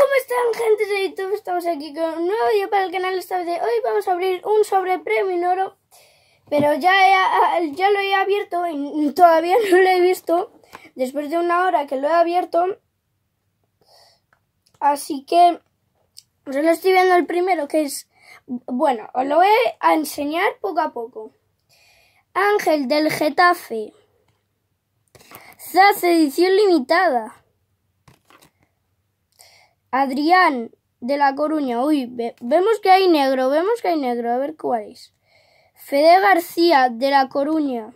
¿Cómo están gente de YouTube? Estamos aquí con un nuevo video para el canal esta vez de hoy vamos a abrir un sobre premio en oro pero ya, lo he abierto y todavía no lo he visto después de una hora que lo he abierto así que solo estoy viendo el primero que es bueno, os lo voy a enseñar poco a poco Ángel del Getafe Zaz edición limitada Adrián de La Coruña. Uy, vemos que hay negro, vemos que hay negro. A ver cuál es. Fede García de La Coruña.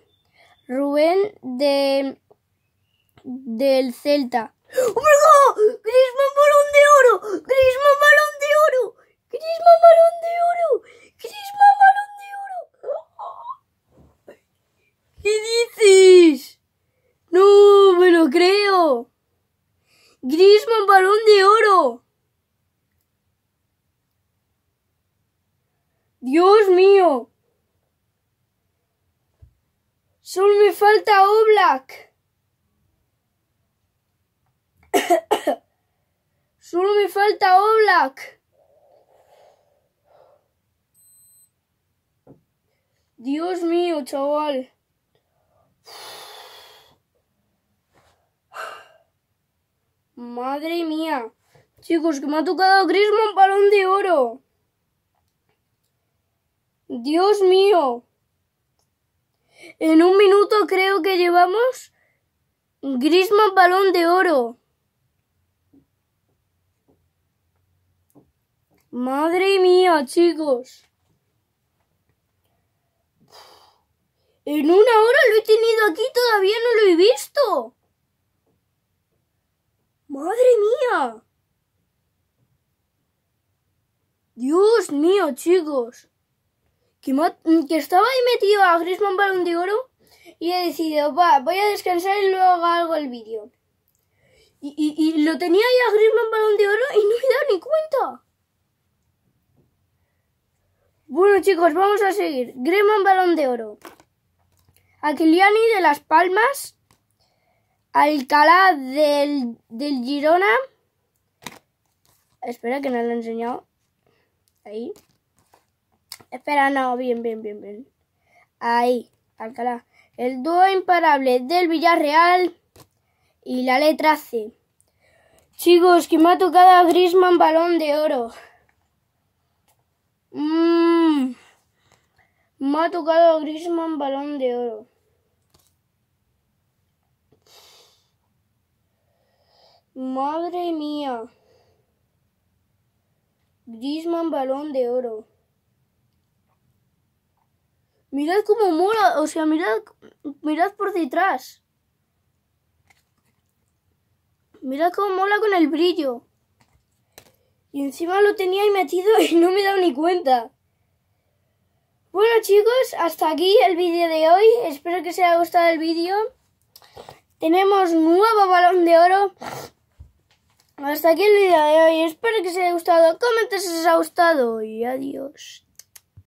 Rubén de del Celta. ¡Oh, Grisman balón de oro! ¡Grisman balón balón de oro. Dios mío. Solo me falta Oblak. Solo me falta Oblak. Dios mío, chaval. Madre mía. Chicos, que me ha tocado Grisman balón de oro. Dios mío. En un minuto creo que llevamos Grisman balón de oro. Madre mía, chicos. En una hora lo he tenido aquí todo. ¡Madre mía! Dios mío, chicos. Que, estaba ahí metido a Griezmann Balón de Oro y he decidido, va, voy a descansar y luego hago el vídeo. Y, lo tenía ahí a Griezmann Balón de Oro y no me he dado ni cuenta. Bueno, chicos, vamos a seguir. Griezmann Balón de Oro. Aquiliani de Las Palmas. Alcalá del, del Girona. Espera que no lo he enseñado. Ahí. Espera, no, bien, bien, bien, bien. Ahí, Alcalá. El dúo imparable del Villarreal y la letra C. Chicos, que me ha tocado a Grisman balón de oro. Mmm. Me ha tocado a Grisman balón de oro. Madre mía. Griezmann balón de oro. Mirad cómo mola, o sea, mirad, mirad por detrás. Mirad cómo mola con el brillo. Y encima lo tenía ahí metido y no me he dado ni cuenta. Bueno chicos, hasta aquí el vídeo de hoy. Espero que os haya gustado el vídeo. Tenemos nuevo balón de oro hasta aquí el video de hoy. Espero que os haya gustado. Comenten si os ha gustado y adiós.